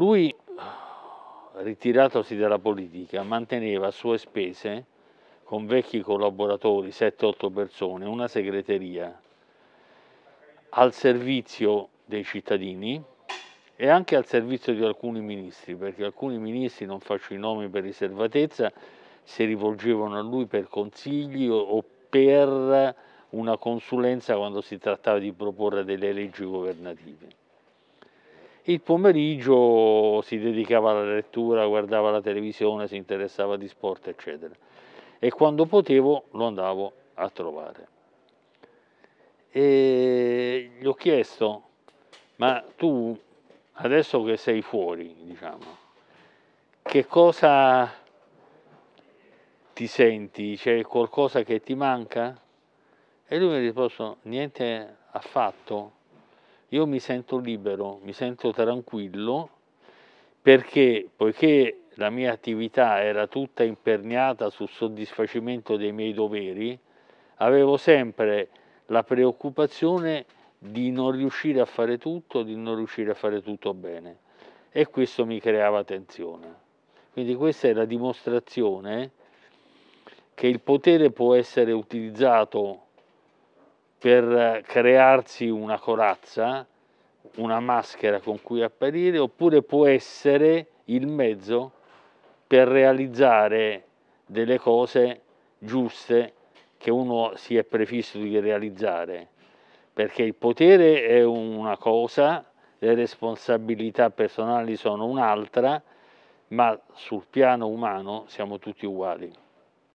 Lui, ritiratosi dalla politica, manteneva a sue spese, con vecchi collaboratori, 7-8 persone, una segreteria al servizio dei cittadini e anche al servizio di alcuni ministri, perché alcuni ministri, non faccio i nomi per riservatezza, si rivolgevano a lui per consigli o per una consulenza quando si trattava di proporre delle leggi governative. Il pomeriggio si dedicava alla lettura, guardava la televisione, si interessava di sport, eccetera. E quando potevo lo andavo a trovare. E gli ho chiesto, ma tu adesso che sei fuori, diciamo, che cosa ti senti? C'è qualcosa che ti manca? E lui mi ha risposto, niente affatto io mi sento libero, mi sento tranquillo perché poiché la mia attività era tutta imperniata sul soddisfacimento dei miei doveri, avevo sempre la preoccupazione di non riuscire a fare tutto, di non riuscire a fare tutto bene e questo mi creava tensione. Quindi questa è la dimostrazione che il potere può essere utilizzato per crearsi una corazza, una maschera con cui apparire, oppure può essere il mezzo per realizzare delle cose giuste che uno si è prefisso di realizzare, perché il potere è una cosa, le responsabilità personali sono un'altra, ma sul piano umano siamo tutti uguali.